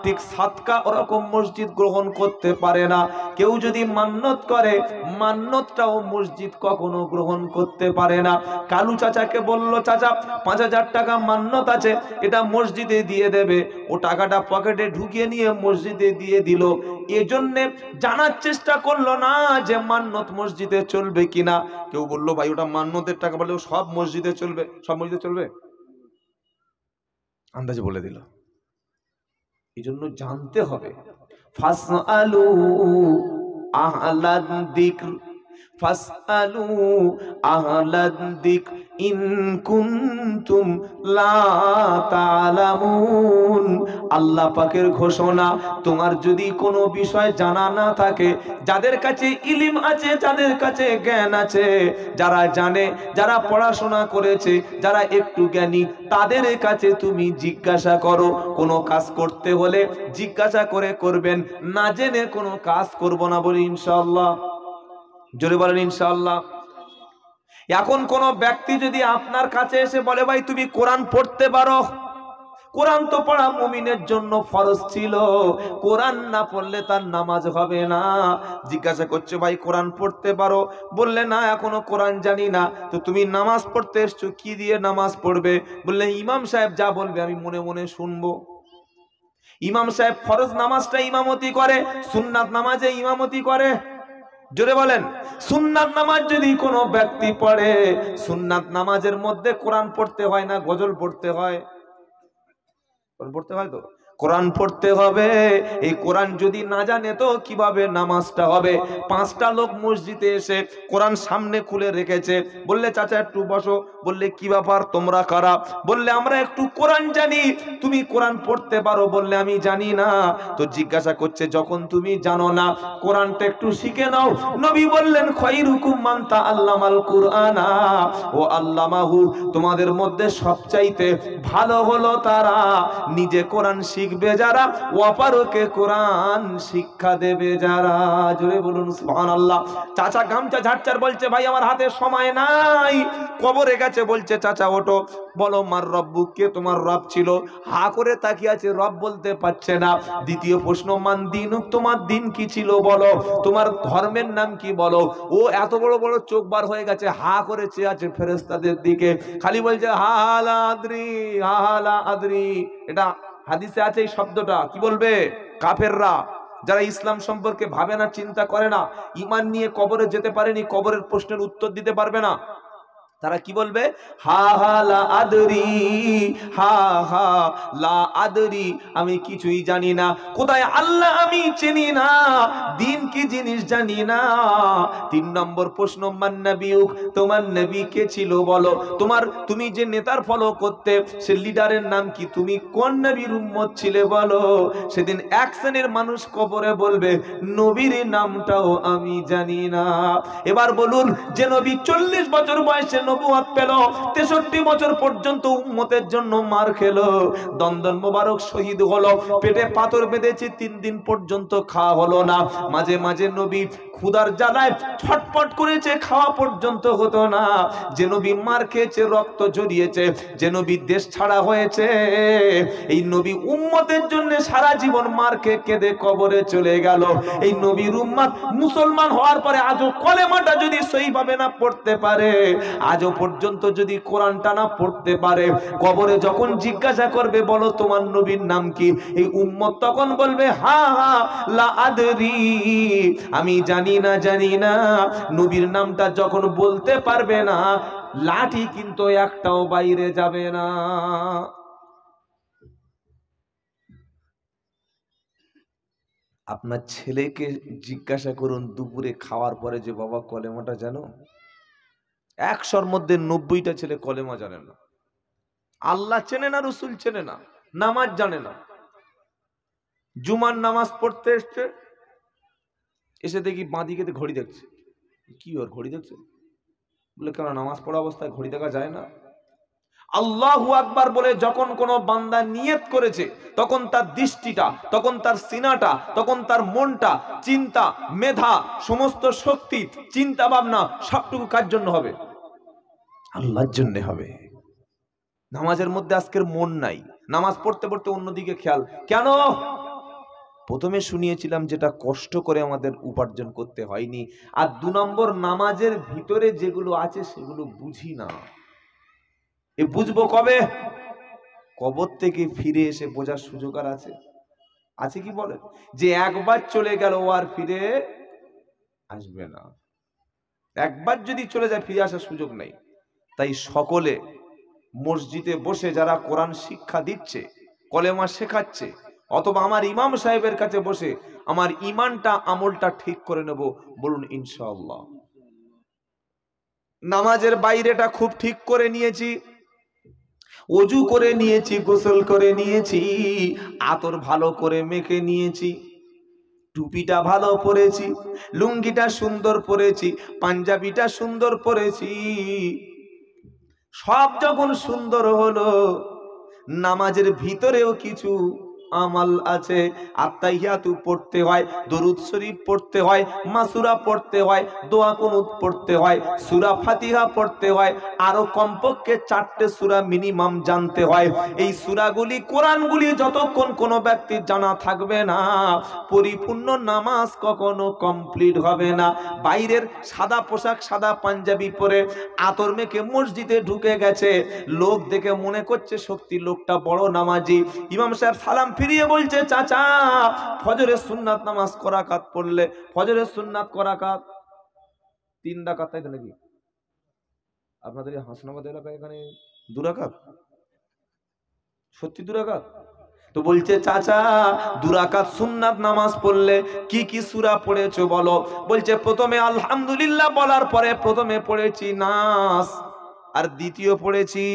ঠিক সাতকা ওরকম মসজিদ গ্রহণ করতে পারে না কেউ যদি মান্নত করে মান্নতটাও মসজিদ কখনো গ্রহণ করতে পারে না কালু চাচাকে বলল চাচা পাঁচ হাজার টাকা মান্নত আছে এটা মসজিদে দিয়ে দেবে ও টাকাটা পকেটে ঢুকিয়ে নিয়ে মসজিদে দিয়ে দিল এজন্যে জানার চেষ্টা করলো না যে মান্নত মসজিদে চলবে কিনা কেউ বললো ভাই ওটা মান্নতের টাকা বলে সব মসজিদে চলবে সব মসজিদে চলবে আন্দাজে বলে দিল এই জন্য জানতে হবে ফাসআলু আহ্লাদ দিক ফাসআলু লা তালামুন আল্লাহ পাকের ঘোষণা তোমার যদি কোনো বিষয় জানা না থাকে যাদের কাছে ইলিম আছে যাদের কাছে জ্ঞান আছে যারা জানে যারা পড়াশোনা করেছে যারা একটু জ্ঞানী তাদের কাছে তুমি জিজ্ঞাসা করো কোনো কাজ করতে হলে জিজ্ঞাসা করে করবেন না জেনে কোনো কাজ করব না বলি ইনশাল্লাহ জোরে বলেন ইনশাল্লাহ এখন কোন ব্যক্তি যদি আপনার কাছে এসে বলে ভাই তুমি কোরআন পড়তে পারো কোরআন তো পড়া মুমিনের জন্য ফরজ ছিল কোরআন না পড়লে তার নামাজ হবে না জিজ্ঞাসা করছে ভাই কোরআন পড়তে পারো বললে না এখনো কোরআন জানি না তো তুমি নামাজ পড়তে এসছো কি দিয়ে নামাজ পড়বে বললে ইমাম সাহেব যা বলবে আমি মনে মনে শুনবো ইমাম সাহেব ফরজ নামাজটা ইমামতি করে সুন্নাত নামাজে ইমামতি করে জোরে বলেন সুন্নাত নামাজ যদি কোনো ব্যক্তি পড়ে সুন্নাত নামাজের মধ্যে কোরআন পড়তে হয় না গজল পড়তে হয় পড়তে হয় তো কোরআন পড়তে হবে এই কোরআন যদি না জানে তো কিভাবে নামাজটা হবে পাঁচটা লোক মসজিদে এসে কোরআন সামনে খুলে রেখেছে বললে চাচা একটু বসো বললে কি ব্যাপার তোমরা খারাপ বললে আমরা একটু কোরআন জানি তুমি কোরআন পড়তে পারো বললে আমি জানি না তো জিজ্ঞাসা করছে যখন তুমি জানো না কোরআনটা একটু শিখে নাও নবী বললেন খয়রুকুম মানতা আল্লামাল কুরআনা ও আল্লামাহু তোমাদের মধ্যে সবচাইতে ভালো হলো তারা নিজে কোরআন শিখ শিখবে যারা অপারকে কোরআন শিক্ষা দেবে যারা জোরে বলুন সুহান আল্লাহ চাচা গামচা ঝাড়চার বলছে ভাই আমার হাতে সময় নাই কবরে গেছে বলছে চাচা ওটো বলো মার রব্বু কে তোমার রব ছিল হা করে তাকিয়ে আছে রব বলতে পারছে না দ্বিতীয় প্রশ্ন মান দিন তোমার দিন কি ছিল বলো তোমার ধর্মের নাম কি বলো ও এত বড় বড় চোখ বার হয়ে গেছে হা করে চেয়ে আছে ফেরেস্তাদের দিকে খালি বলছে হা হালা আদরি হা হালা আদরি এটা হাদিসে আছে এই শব্দটা কি বলবে কাফেররা যারা ইসলাম সম্পর্কে ভাবে না চিন্তা করে না ইমান নিয়ে কবরে যেতে পারেনি কবরের প্রশ্নের উত্তর দিতে পারবে না তারা কি বলবে হা হা লা আদরি হা হা লা আদরি আমি কিছুই জানি না কোথায় আল্লাহ আমি চিনি না দিন কি জিনিস জানি না তিন নম্বর প্রশ্ন মান্নাবিউক তোমার নবী কে ছিল বলো তোমার তুমি যে নেতার ফলো করতে সে লিডারের নাম কি তুমি কোন নবীর উম্মত ছিলে বলো সেদিন এক শ্রেণীর মানুষ কবরে বলবে নবীর নামটাও আমি জানি না এবার বলুন যে নবী চল্লিশ বছর বয়সে নবুয়াত পেল তেষট্টি বছর পর্যন্ত উম্মতের জন্য মার খেলো দন্দন মোবারক শহীদ হলো পেটে পাথর বেঁধেছে তিন দিন পর্যন্ত খাওয়া হলো না মাঝে মাঝে নবী খুদার জ্বালায় ছটপট করেছে খাওয়া পর্যন্ত হতো না যে নবী মার খেয়েছে রক্ত জড়িয়েছে যে নবী দেশ ছাড়া হয়েছে এই নবী উম্মতের জন্য সারা জীবন মার খেয়ে কেঁদে কবরে চলে গেল এই নবীর উম্মাদ মুসলমান হওয়ার পরে আজও কলেমাটা যদি সহিভাবে না পড়তে পারে আজও পর্যন্ত যদি কোরআনটা না পড়তে পারে কবরে যখন জিজ্ঞাসা করবে বলো তোমার নবীর নাম কি এই উম্মত তখন বলবে হা হা লা আদরি আমি জানি জানি না জানি না নবীর নামটা যখন বলতে পারবে না লাঠি কিন্তু একটাও বাইরে যাবে না আপনার ছেলেকে জিজ্ঞাসা করুন দুপুরে খাওয়ার পরে যে বাবা কলেমাটা জানো একশোর মধ্যে নব্বইটা ছেলে কলেমা জানে না আল্লাহ চেনে না রসুল চেনে না নামাজ জানে না জুমার নামাজ পড়তে এসছে এসে দেখি বাঁদিকে ঘড়ি দেখছে কি ওর ঘড়ি দেখছে বলে কেন নামাজ পড়া অবস্থায় ঘড়ি দেখা যায় না আল্লাহু আকবার বলে যখন কোনো বান্দা নিয়ত করেছে তখন তার দৃষ্টিটা তখন তার সিনাটা তখন তার মনটা চিন্তা মেধা সমস্ত শক্তি চিন্তা ভাবনা সবটুকু কার জন্য হবে আল্লাহর জন্য হবে নামাজের মধ্যে আজকের মন নাই নামাজ পড়তে পড়তে অন্যদিকে খেয়াল কেন প্রথমে শুনিয়েছিলাম যেটা কষ্ট করে আমাদের উপার্জন করতে হয়নি আর দু নম্বর নামাজের ভিতরে যেগুলো আছে সেগুলো বুঝি না এ বুঝবো কবে কবর থেকে ফিরে এসে বোঝার সুযোগ আর আছে আছে কি বলেন যে একবার চলে গেল ও আর ফিরে আসবে না একবার যদি চলে যায় ফিরে আসার সুযোগ নেই তাই সকলে মসজিদে বসে যারা কোরআন শিক্ষা দিচ্ছে কলেমা শেখাচ্ছে অথবা আমার ইমাম সাহেবের কাছে বসে আমার ইমানটা আমলটা ঠিক করে নেব বলুন ইনশাল্লাহ নামাজের বাইরেটা খুব ঠিক করে নিয়েছি অজু করে নিয়েছি গোসল করে নিয়েছি আতর ভালো করে মেখে নিয়েছি টুপিটা ভালো পরেছি লুঙ্গিটা সুন্দর পরেছি পাঞ্জাবিটা সুন্দর পরেছি সব যখন সুন্দর হলো নামাজের ভিতরেও কিছু আমাল আছে আত্মাহিয়াতু পড়তে হয় দরুদ শরীফ পড়তে হয় মাসুরা পড়তে হয় দোয়া কুনুত পড়তে হয় সুরা ফাতিহা পড়তে হয় আরো কমপক্ষে চারটে সুরা মিনিমাম জানতে হয় এই সুরাগুলি কোরআনগুলি যতক্ষণ কোনো ব্যক্তির জানা থাকবে না পরিপূর্ণ নামাজ কখনো কমপ্লিট হবে না বাইরের সাদা পোশাক সাদা পাঞ্জাবি পরে আতর মেখে মসজিদে ঢুকে গেছে লোক দেখে মনে করছে সত্যি লোকটা বড় নামাজি ইমাম সাহেব সালাম ফিরিয়ে বলছে চাচা ফজরের সুন্নাত নামাজ করা কাত পড়লে ফজরের সুন্নাত করা কাত তিন ডাকাত তাই তো নাকি আপনাদের হাসনাবাদ এলাকায় এখানে দুরাকাত সত্যি দুরাকাত তো বলছে চাচা দুরাকাত সুন্নাত নামাজ পড়লে কি কি সুরা পড়েছো বলো বলছে প্রথমে আলহামদুলিল্লাহ বলার পরে প্রথমে পড়েছি নাস আর দ্বিতীয় পড়েছি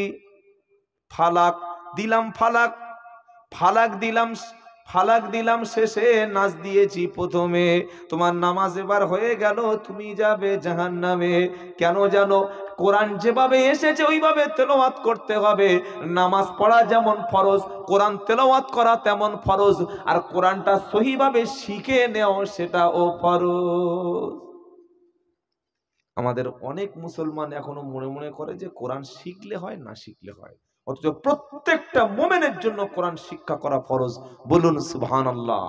ফালাক দিলাম ফালাক ফালাক দিলাম ফালাক দিলাম শেষে নাচ দিয়েছি প্রথমে তোমার নামাজ এবার হয়ে গেল তুমি যাবে জাহান নামে কেন জানো কোরআন যেভাবে এসেছে ওইভাবে তেলাওয়াত করতে হবে নামাজ পড়া যেমন ফরজ কোরআন তেলাওয়াত করা তেমন ফরজ আর কোরআনটা সহিভাবে শিখে নেও ও ফরজ আমাদের অনেক মুসলমান এখনো মনে মনে করে যে কোরআন শিখলে হয় না শিখলে হয় অথচ প্রত্যেকটা মোমেনের জন্য কোরআন শিক্ষা করা ফরজ বলুন সুবহান আল্লাহ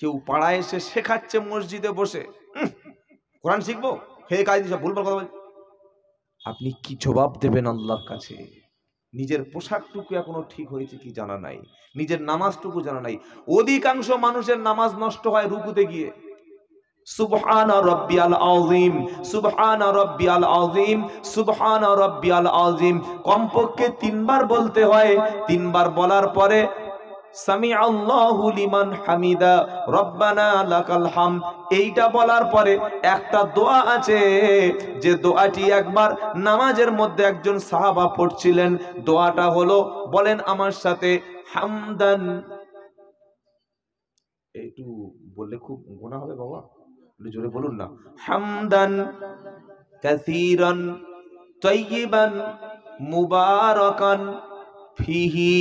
কেউ পাড়ায় এসে শেখাচ্ছে মসজিদে বসে কোরআন শিখবো হে কাজ সব ভুলবার কথা বলছি আপনি কি জবাব দেবেন আল্লাহর কাছে নিজের পোশাকটুকু এখনো ঠিক হয়েছে কি জানা নাই নিজের নামাজটুকু জানা নাই অধিকাংশ মানুষের নামাজ নষ্ট হয় রুকুতে গিয়ে সুবহান রব্বিয়াল আজিম সুবহান রব্বিয়াল আজিম রব্বিয়াল আজিম কমপক্ষে তিনবার বলতে হয় তিনবার বলার পরে সামি হামিদা এইটা বলার পরে একটা দোয়া আছে যে দোয়াটি একবার নামাজের মধ্যে একজন সাহাবা পড়ছিলেন দোয়াটা হলো বলেন আমার সাথে হামদান একটু বললে খুব গোনা হবে বাবা একটু জোরে বলুন না হামদান কাসীরান তৈবান মুবারাকান ফিহি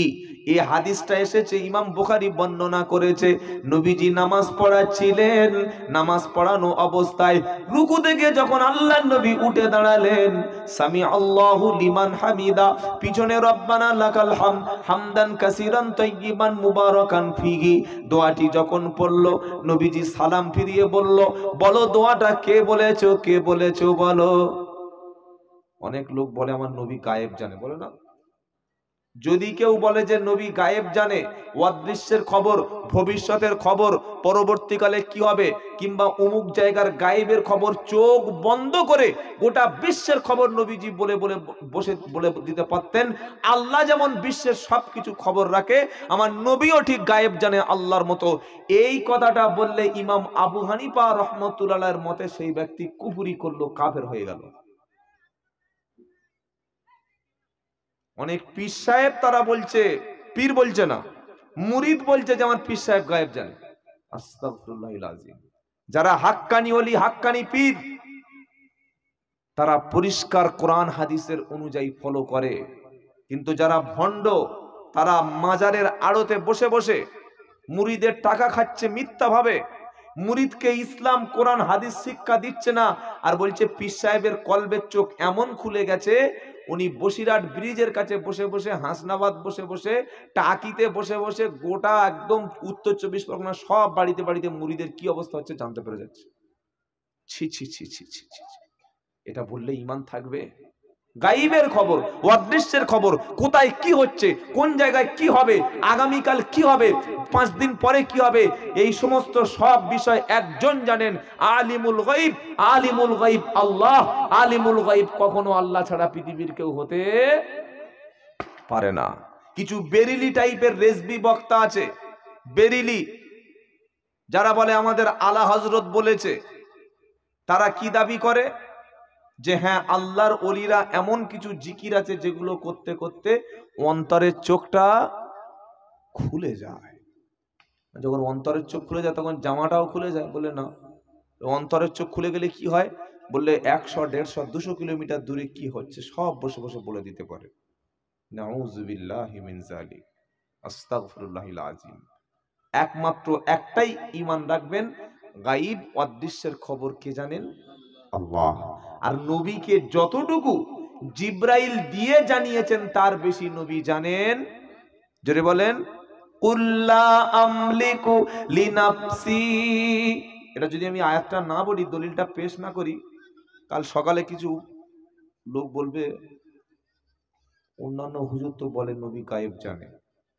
এই হাদিসটা এসেছে ইমাম বুখারি বর্ণনা করেছে নবীজি নামাজ পড়াচ্ছিলেন নামাজ পড়ানো অবস্থায় রুকু থেকে যখন আল্লাহ নবী উঠে দাঁড়ালেন সামি আল্লাহু লিমান হামিদা পিছনে রব্বানা লাকাল হাম হামদান কাসিরান তৈগিবান মুবারকান ফিগি দোয়াটি যখন পড়ল নবীজি সালাম ফিরিয়ে বলল বলো দোয়াটা কে বলেছো কে বলেছো বলো অনেক লোক বলে আমার নবী গায়েব জানে বলে না যদি কেউ বলে যে নবী গায়েব জানে অদৃশ্যের খবর ভবিষ্যতের খবর পরবর্তীকালে কি হবে কিংবা অমুক জায়গার গায়েবের খবর চোখ বন্ধ করে গোটা বিশ্বের খবর নবীজি বলে বলে বসে বলে দিতে পারতেন আল্লাহ যেমন বিশ্বের সব কিছু খবর রাখে আমার নবীও ঠিক গায়েব জানে আল্লাহর মতো এই কথাটা বললে ইমাম আবু হানিফা রহমতুল্লাহর মতে সেই ব্যক্তি কুপুরি করলো কাফের হয়ে গেল অনেক পীর সাহেব তারা বলছে পীর বলছে না মুরিদ বলছে যে আমার পীর সাহেব গায়েব জানে যারা হাক্কানি অলি হাক্কানি পীর তারা পরিষ্কার কোরআন হাদিসের অনুযায়ী ফলো করে কিন্তু যারা ভণ্ড তারা মাজারের আড়তে বসে বসে মুরিদের টাকা খাচ্ছে মিথ্যাভাবে মুরিদকে ইসলাম কোরআন হাদিস শিক্ষা দিচ্ছে না আর বলছে পীর সাহেবের কলবের চোখ এমন খুলে গেছে উনি বসিরহাট ব্রিজের কাছে বসে বসে হাসনাবাদ বসে বসে টাকিতে বসে বসে গোটা একদম উত্তর চব্বিশ পরগনা সব বাড়িতে বাড়িতে মুড়িদের কি অবস্থা হচ্ছে জানতে পেরে যাচ্ছে ছি ছি ছি ছি ছি ছি এটা বললে ইমান থাকবে গাইবের খবর অদৃশ্যের খবর কোথায় কি হচ্ছে কোন জায়গায় কি হবে আগামীকাল কি হবে পাঁচ দিন পরে কি হবে এই সমস্ত সব বিষয় একজন জানেন আলিমুল গাইব আলিমুল গাইব আল্লাহ আলিমুল গাইব কখনো আল্লাহ ছাড়া পৃথিবীর কেউ হতে পারে না কিছু বেরিলি টাইপের রেসবি বক্তা আছে বেরিলি যারা বলে আমাদের আলা হজরত বলেছে তারা কি দাবি করে যে হ্যাঁ আল্লাহর অলিরা এমন কিছু জিকির আছে যেগুলো করতে করতে অন্তরের চোখটা খুলে যায় যখন অন্তরের চোখ খুলে যায় তখন জামাটাও খুলে যায় বলে না অন্তরের চোখ খুলে গেলে কি হয় বললে একশো দেড়শো দুশো কিলোমিটার দূরে কি হচ্ছে সব বসে বসে বলে দিতে পারে একমাত্র একটাই ইমান রাখবেন গাইব অদৃশ্যের খবর কে জানেন আল্লাহ আর নবীকে যতটুকু জিব্রাইল দিয়ে জানিয়েছেন তার বেশি নবী জানেন জোরে বলেন কুল্লা আমলিকু লিনাফসি এটা যদি আমি আয়াতটা না বলি দলিলটা পেশ না করি কাল সকালে কিছু লোক বলবে অন্যান্য হুজুর তো বলে নবী গায়েব জানে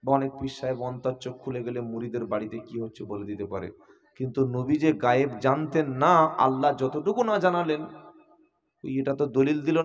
বা অনেক পীর সাহেব অন্তর চোখ খুলে গেলে মুড়িদের বাড়িতে কি হচ্ছে বলে দিতে পারে কিন্তু নবী যে গায়েব জানতেন না আল্লাহ যতটুকু না জানালেন এটা তো দলিল দিল